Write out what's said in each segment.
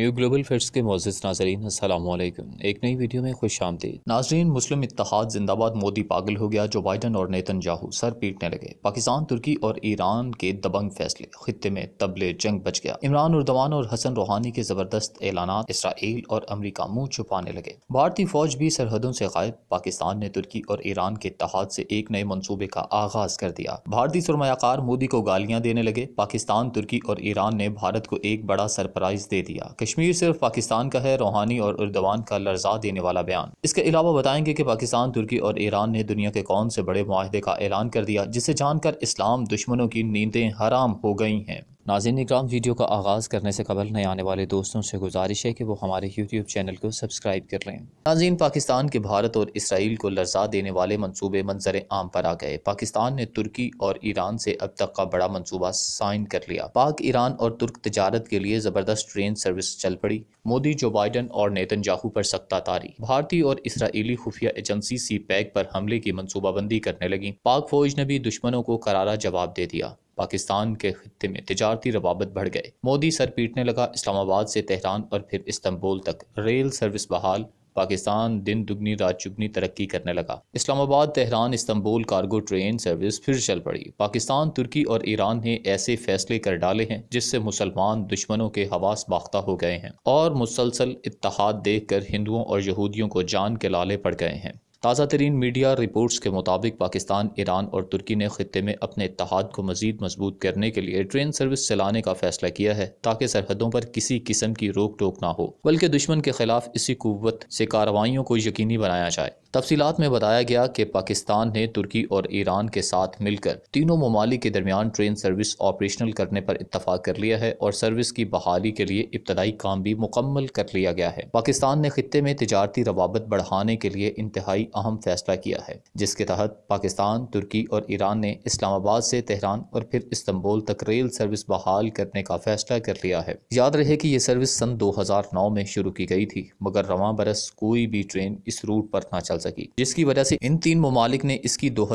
new global facts के मोजिज नाजरीन असलम एक नई वीडियो में खुश आमदीद नाजरीन मुस्लिम इतिहाद जिंदाबाद मोदी पागल हो गया जो बाइडन और नेतन जाहू सर पीटने लगे पाकिस्तान तुर्की और ईरान के दबंग फैसले खत्े में तबले जंग बच गया इमरान उर्दवान और हसन रूहानी के जबरदस्त ऐलाना इसराइल और अमरीका मुंह छुपाने लगे भारतीय फौज भी सरहदों से गायब पाकिस्तान ने तुर्की और ईरान के इतिहाद से एक नए मनसूबे का आगाज कर दिया भारतीय सरमाकार मोदी को गालियाँ देने लगे पाकिस्तान तुर्की और ईरान ने भारत को एक बड़ा सरप्राइज दे दिया कश्मीर सिर्फ पाकिस्तान का है रूहानी और उर्दवान का लर्जा देने वाला बयान इसके अलावा बताएंगे कि पाकिस्तान तुर्की और ईरान ने दुनिया के कौन से बड़े माहदे का ऐलान कर दिया जिसे जानकर इस्लाम दुश्मनों की नींदें हराम हो गई हैं नाजिन इक्राम वीडियो का आगाज़ करने से कबल नए आने वाले दोस्तों से गुजारिश है कि वो हमारे यूट्यूब चैनल को सब्सक्राइब कर लें नाजीन पाकिस्तान के भारत और इसराइल को लर्जा देने वाले मनसूबे मंजर आम पर आ गए पाकिस्तान ने तुर्की और ईरान से अब तक का बड़ा मनसूबा साइन कर लिया पाक ईरान और तुर्क तजारत के लिए ज़बरदस्त ट्रेन सर्विस चल पड़ी मोदी जो बाइडन और नेतन जाहू पर सख्ता तारी भारतीय और इसराइली खुफिया एजेंसी सी पैक पर हमले की मनसूबाबंदी करने लगी पाक फौज ने भी दुश्मनों को करारा जवाब दे दिया पाकिस्तान के खत्े में तजारती रवाबत बढ़ गए मोदी सर पीटने लगा इस्लामाबाद से तेहरान और फिर इस्तंबुल तक रेल सर्विस बहाल पाकिस्तान दिन दुगनी रात चुगनी तरक्की करने लगा Islamabad Tehran Istanbul cargo train service फिर चल पड़ी पाकिस्तान तुर्की और ईरान ने ऐसे फैसले कर डाले हैं जिससे मुसलमान दुश्मनों के हवास बाख्ता हो गए हैं और मुसलसल इतिहाद देख कर हिंदुओं और यहूदियों को जान के लाले पड़ गए हैं ताज़ा तरीन मीडिया रिपोर्ट्स के मुताबिक पाकिस्तान ईरान और तुर्की ने खत्े में अपने इतहाद को मजीद मजबूत करने के लिए ट्रेन सर्विस चलाने का फैसला किया है ताकि सरहदों पर किसी किस्म की रोक टोक ना हो बल्कि दुश्मन के खिलाफ इसी कुत से कार्रवाइयों को यकीनी बनाया जाए तफसीत में बताया गया कि पाकिस्तान ने तुर्की और ईरान के साथ मिलकर तीनों ममालिक के दरमियान ट्रेन सर्विस ऑपरेशनल करने पर इतफाक कर लिया है और सर्विस की बहाली के लिए इब्तदाई काम भी मुकम्मल कर लिया गया है पाकिस्तान ने खत्े में तजारती रवाबत बढ़ाने के लिए इंतहाई अहम फैसला किया है जिसके तहत पाकिस्तान तुर्की और ईरान ने इस्लामाबाद से तेहरान और फिर इस्तंबुल तक रेल सर्विस बहाल करने का फैसला कर लिया है याद रहे कि यह सर्विस सन 2009 में शुरू की गई थी मगर रवा बरस कोई भी ट्रेन इस रूट पर ना चल सकी जिसकी वजह से इन तीन ममालिक ने इसकी दो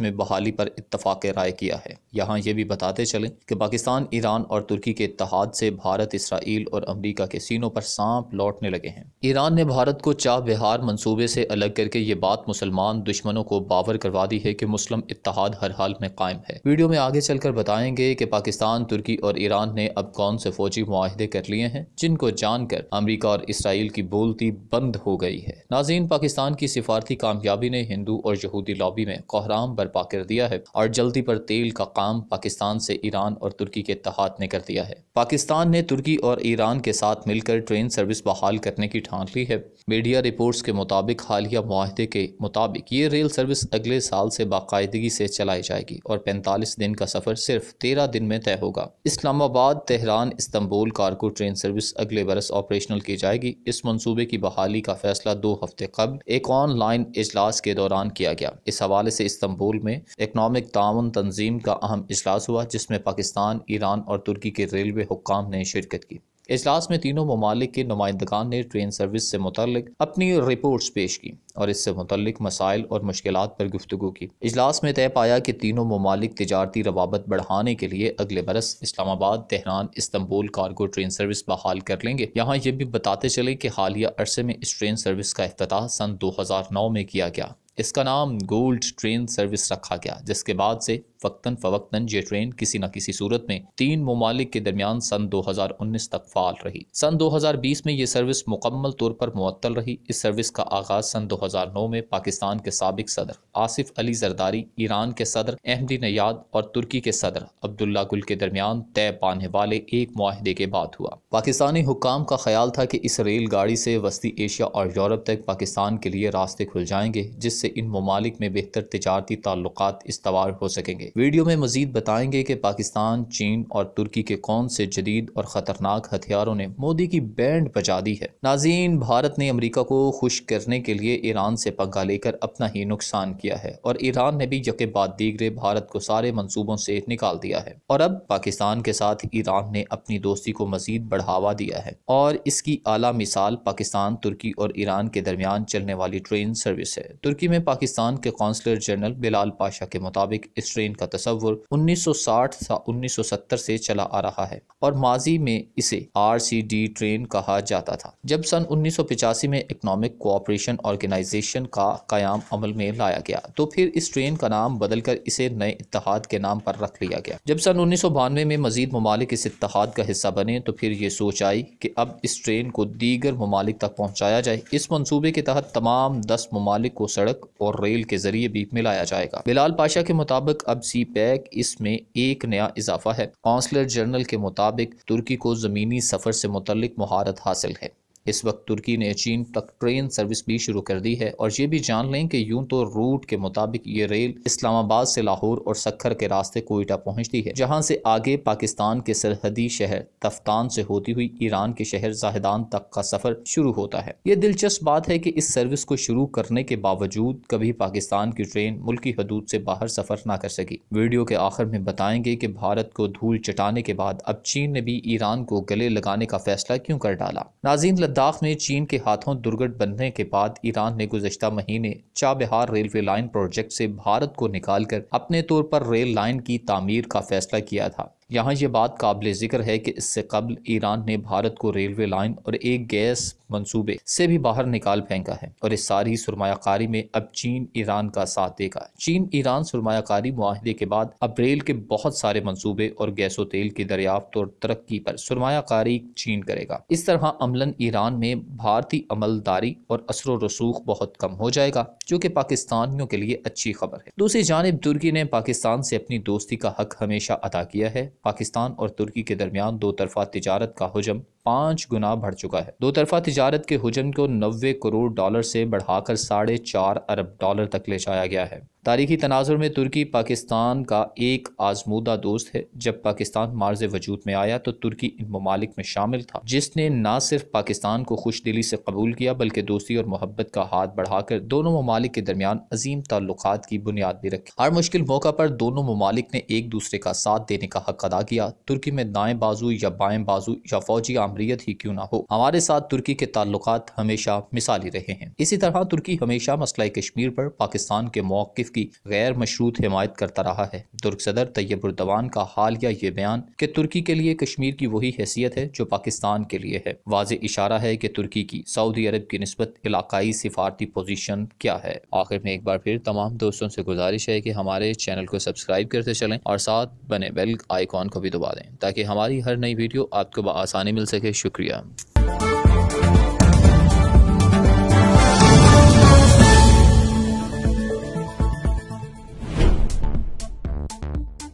में बहाली पर इतफाक राय किया है यहाँ ये भी बताते चले कि पाकिस्तान ईरान और तुर्की के इतहाद से भारत इसराइल और अमरीका के सीनों पर सांप लौटने लगे हैं ईरान ने भारत को चाह बिहार मनसूबे से अलग करके ये बात मुसलमान दुश्मनों को बावर करवा दी है कि मुस्लिम इतिहाद हर हाल में कायम है वीडियो में आगे चलकर बताएंगे कि पाकिस्तान तुर्की और ईरान ने अब कौन से फौजी माहदे कर लिए हैं जिनको जानकर अमरीका और इसराइल की बोलती बंद हो गई है नाजीन पाकिस्तान की सिफारती कामयाबी ने हिंदू और यहूदी लॉबी में कोहराम बर्पा कर दिया है और जल्दी पर तेल का काम पाकिस्तान से ईरान और तुर्की के तहत ने कर दिया है पाकिस्तान ने तुर्की और ईरान के साथ मिलकर ट्रेन सर्विस बहाल करने की ठान ली है मीडिया रिपोर्ट्स के मुताबिक हालिया माहदे के मुताबिक ये रेल सर्विस अगले साल से बाकायदगी से चलाई जाएगी और पैंतालीस दिन का सफ़र सिर्फ तेरह दिन में तय होगा Islamabad Tehran Istanbul cargo train service अगले बरस ऑपरेशनल की जाएगी इस मनसूबे की बहाली का फैसला दो हफ्ते कबल एक ऑनलाइन इजलास के दौरान किया गया इस हवाले से इस्तंबुल में इकनॉमिक ताउन तंजीम का अहम इजलास हुआ जिसमें पाकिस्तान ईरान और तुर्की के रेलवे हुक्म ने शिरकत की इजलास में तीनों ममालिक के नुमाइंदगान ने ट्रेन सर्विस से मुतक़ अपनी रिपोर्ट्स पेश की और इससे मुतलक मसाइल और मुश्किल पर गुफ्तु की अजलास में तय पाया कि तीनों ममालिक तजारती रवाबत बढ़ाने के लिए अगले बरस Islamabad Tehran Istanbul cargo train service बहाल कर लेंगे यहाँ ये भी बताते चले कि हालिया अरसे में इस ट्रेन सर्विस का अफ्ताह सन दो हज़ार नौ में किया गया इसका नाम गोल्ड ट्रेन सर्विस रखा गया जिसके बाद से वक्ता फ़वक्ता ये ट्रेन किसी न किसी सूरत में तीन ममालिक के दरमियान सन 2019 तक फाल रही सन 2020 में ये सर्विस मुकम्मल तौर पर मुत्तल रही इस सर्विस का आगाज सन 2009 में पाकिस्तान के सबक सदर आसिफ अली जरदारी ईरान के सदर अहमदी नयाद और तुर्की के सदर अब्दुल्ला गुल के दरमियान तय पाने वाले एक माहदे के बाद हुआ पाकिस्तानी हुकाम का ख्याल था कि इस रेलगाड़ी से वस्ती एशिया और यूरोप तक पाकिस्तान के लिए रास्ते खुल जाएंगे जिससे से इन ममालिक में बेहतर तजारती ताल्लुक इस्तवार हो सकेंगे वीडियो में मजीद बताएंगे कि पाकिस्तान चीन और तुर्की के कौन से जदीद और ख़तरनाक हथियारों ने मोदी की बैंड बजा दी है नाजीन भारत ने अमरीका को खुश करने के लिए ईरान से पंगा लेकर अपना ही नुकसान किया है और ईरान ने भी यके बाद दीगरे भारत को सारे मनसूबों से निकाल दिया है और अब पाकिस्तान के साथ ईरान ने अपनी दोस्ती को मजीद बढ़ावा दिया है और इसकी आला मिसाल पाकिस्तान तुर्की और ईरान के दरमियान चलने वाली ट्रेन सर्विस है तुर्की में में पाकिस्तान के कौंसलर जनरल बिलाल पाशा के मुताबिक इस ट्रेन का तस्वुर 1960 सौ 1970 से चला आ रहा है और माजी में इसे आरसीडी ट्रेन कहा जाता था जब सन पिचासी में इकोनॉमिक कोऑपरेशन ऑर्गेनाइजेशन का कायाम अमल में लाया गया तो फिर इस ट्रेन का नाम बदलकर इसे नए इतिहाद के नाम पर रख लिया गया जब सन उन्नीस में मजीद ममालिक इस इतिहाद का हिस्सा बने तो फिर ये सोच आई कि अब इस ट्रेन को दीगर ममालिक तक पहुँचाया जाए इस मनसूबे के तहत तमाम दस ममालिक को सड़क सड़क और रेल के जरिए भी मिलाया जाएगा बिलाल पाशा के मुताबिक अब सी पैक इसमें एक नया इजाफा है कौंसलर जनरल के मुताबिक तुर्की को जमीनी सफर से मुतल महारत हासिल है इस वक्त तुर्की ने चीन तक ट्रेन सर्विस भी शुरू कर दी है और ये भी जान लें कि यूं तो रूट के मुताबिक ये रेल इस्लामाबाद से लाहौर और सखर के रास्ते कोयटा पहुंचती है जहां से आगे पाकिस्तान के सरहदी शहर तफ्तान से होती हुई ईरान के शहर जाहिदान तक का सफर शुरू होता है ये दिलचस्प बात है की इस सर्विस को शुरू करने के बावजूद कभी पाकिस्तान की ट्रेन मुल्की हदूद से बाहर सफर न कर सकी वीडियो के आखिर में बताएंगे की भारत को धूल चटाने के बाद अब चीन ने भी ईरान को गले लगाने का फैसला क्यों कर डाला नाजीन लद्दाख में चीन के हाथों दुर्गट बनने के बाद ईरान ने गुजशत महीने चाबहार रेलवे लाइन प्रोजेक्ट से भारत को निकालकर अपने तौर पर रेल लाइन की तामीर का फैसला किया था यहाँ ये बात काबिल ज़िक्र है कि इससे कबल ईरान ने भारत को रेलवे लाइन और एक गैस मंसूबे से भी बाहर निकाल फेंका है और इस सारी सरमाकारी में अब चीन ईरान का साथ देगा चीन ईरान सरमाकारी माहदे के बाद अब रेल के बहुत सारे मंसूबे और गैसो तेल की दरियाफ्त और तरक्की पर सरमाकारी चीन करेगा इस तरह अमलन ईरान में भारतीय अमलदारी और असर रसूख बहुत कम हो जाएगा जो कि पाकिस्तानियों के लिए अच्छी खबर है दूसरी जानब तुर्की ने पाकिस्तान से अपनी दोस्ती का हक हमेशा अदा किया है पाकिस्तान और तुर्की के दरमियान दो तरफा तजारत का हजम पाँच गुना बढ़ चुका है दो तरफा तजारत के हजम को नब्बे करोड़ डॉलर से बढ़ाकर साढ़े चार अरब डॉलर तक ले जाया गया है तारीखी तनाजुर में तुर्की पाकिस्तान का एक आजमूदा दोस्त है जब पाकिस्तान मार्ज वजूद में आया तो तुर्की इन ममालिक में शामिल था जिसने न सिर्फ पाकिस्तान को खुश दिली से कबूल किया बल्कि दोस्ती और मोहब्बत का हाथ बढ़ाकर दोनों ममालिक के दरमियान अजीम ताल्लुक की बुनियाद भी रखी हर मुश्किल मौका पर दोनों ममालिक ने एक दूसरे का साथ देने का हक अदा किया तुर्की में दाएं बाजू या बाएँ बाजू या फौजी आमले सामरियत ही क्यों ना हो हमारे साथ तुर्की के ताल्लुक हमेशा मिसाली रहे हैं इसी तरह तुर्की हमेशा मसला कश्मीर पर पाकिस्तान के मौकफ की गैर मशरूत हिमायत करता रहा है तुर्क सदर तैयबान का हाल या ये बयान कि तुर्की के लिए कश्मीर की वही हैसियत है जो पाकिस्तान के लिए है वाज इशारा है कि तुर्की की सऊदी अरब की नस्बत इलाकाई सिफारती पोजीशन क्या है आखिर में एक बार फिर तमाम दोस्तों से गुजारिश है कि हमारे चैनल को सब्सक्राइब करते चलें और साथ बने बेल आइकॉन को भी दबा दें ताकि हमारी हर नई वीडियो आपको आसानी मिल सके शुक्रिया